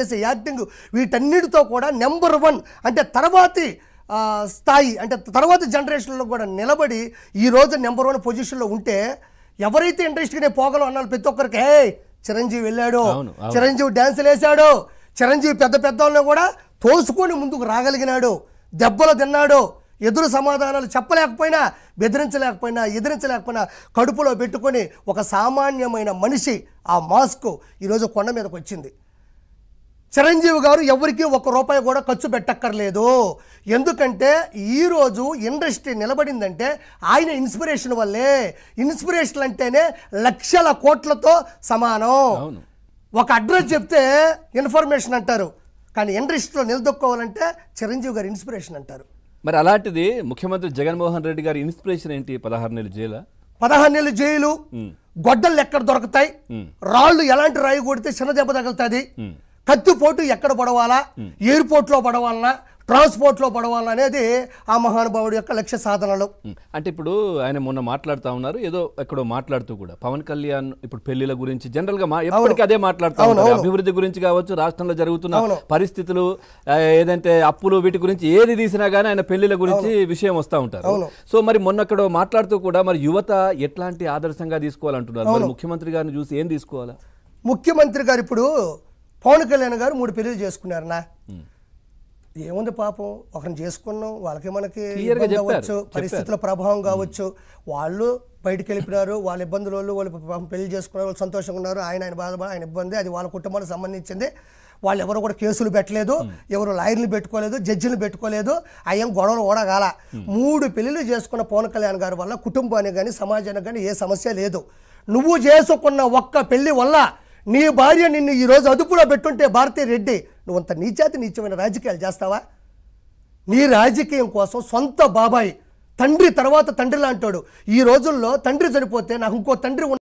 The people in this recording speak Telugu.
చేసే యాక్టింగ్ వీటన్నిటితో కూడా నెంబర్ వన్ అంటే తర్వాతి స్థాయి అంటే తర్వాత జనరేషన్లో కూడా నిలబడి ఈ రోజు నెంబర్ వన్ పొజిషన్లో ఉంటే ఎవరైతే ఇంట్రెస్ట్గా నేను పోగలం అన్నారు ప్రతి ఒక్కరికి ఏ చిరంజీవి వెళ్ళాడు చిరంజీవి డ్యాన్సులు వేశాడు చిరంజీవి పెద్ద పెద్ద వాళ్ళని కూడా తోసుకొని ముందుకు రాగలిగినాడు దెబ్బలు తిన్నాడు ఎదురు సమాధానాలు చెప్పలేకపోయినా బెదిరించలేకపోయినా ఎదిరించలేకపోయినా కడుపులో పెట్టుకొని ఒక సామాన్యమైన మనిషి ఆ మాస్క్ ఈరోజు కొండ మీదకి వచ్చింది చిరంజీవి గారు ఎవరికి ఒక రూపాయి కూడా ఖర్చు పెట్టక్కర్లేదు ఎందుకంటే ఈరోజు ఇండస్ట్రీ నిలబడిందంటే ఆయన ఇన్స్పిరేషన్ వల్లే ఇన్స్పిరేషన్ అంటేనే లక్షల కోట్లతో సమానం ఒక అడ్రస్ చెప్తే ఇన్ఫర్మేషన్ అంటారు కానీ ఇండస్ట్రీలో నిలదొక్కోవాలంటే చిరంజీవి గారు ఇన్స్పిరేషన్ అంటారు మరి అలాంటిది ముఖ్యమంత్రి జగన్మోహన్ రెడ్డి గారి ఇన్స్పిరేషన్ ఏంటి పదహారు నెలలు జైలు పదహారు నెలలు జైలు గొడ్డలు ఎక్కడ దొరుకుతాయి రాళ్ళు ఎలాంటి రాయి కొడితే చిన్న దెబ్బ తగులుతుంది కత్తిపోటు ఎక్కడ పడవాలా ఎయిర్పోర్ట్లో పడవాలనా ట్రాన్స్పోర్ట్లో పడవాలనా అనేది ఆ మహానుభావుడు యొక్క లక్ష్య సాధనలు అంటే ఇప్పుడు ఆయన మొన్న మాట్లాడుతూ ఉన్నారు ఏదో ఎక్కడో మాట్లాడుతూ కూడా పవన్ కళ్యాణ్ ఇప్పుడు పెళ్లిల గురించి జనరల్గా గా ఎప్పటికీ అదే మాట్లాడుతూ ఉన్నారు అభివృద్ధి గురించి కావచ్చు రాష్ట్రంలో జరుగుతున్న పరిస్థితులు ఏదంటే అప్పులు వీటి గురించి ఏది తీసినా కానీ ఆయన పెళ్లిల గురించి విషయం వస్తూ ఉంటారు సో మరి మొన్న అక్కడ మాట్లాడుతూ కూడా మరి యువత ఎట్లాంటి ఆదర్శంగా తీసుకోవాలంటున్నారు మరి ముఖ్యమంత్రి గారిని చూసి ఏం తీసుకోవాలా ముఖ్యమంత్రి గారు ఇప్పుడు పవన్ కళ్యాణ్ గారు మూడు పెళ్లి చేసుకున్నారనా ఏముంది పాపం ఒకరిని చేసుకున్నాం వాళ్ళకి మనకి కావచ్చు పరిస్థితుల ప్రభావం కావచ్చు వాళ్ళు బయటకు వెళ్ళిపోయినారు వాళ్ళ ఇబ్బందులు వాళ్ళు వాళ్ళు పెళ్లి చేసుకున్నారు వాళ్ళు సంతోషంగా ఉన్నారు ఆయన ఆయన బాధ ఆయన ఇబ్బంది అది వాళ్ళ కుటుంబానికి సంబంధించింది వాళ్ళు ఎవరు కూడా కేసులు పెట్టలేదు ఎవరు లాయర్లు పెట్టుకోలేదు జడ్జిలు పెట్టుకోలేదు అయ్యం గొడవలు ఓడగాల మూడు పెళ్లిలు చేసుకున్న పవన్ కళ్యాణ్ గారి వల్ల కుటుంబానికి కానీ సమాజానికి కానీ ఏ సమస్య లేదు నువ్వు చేసుకున్న ఒక్క పెళ్లి వల్ల నీ భార్య నిన్ను ఈరోజు అదుపులో పెట్టుంటే భారతీ రెడ్డి నువ్వు అంత నీచాతి నీచమైన రాజకీయాలు చేస్తావా నీ రాజకీయం కోసం సొంత బాబాయి తండ్రి తర్వాత తండ్రి లాంటాడు ఈ రోజుల్లో తండ్రి చనిపోతే నాకు ఇంకో తండ్రి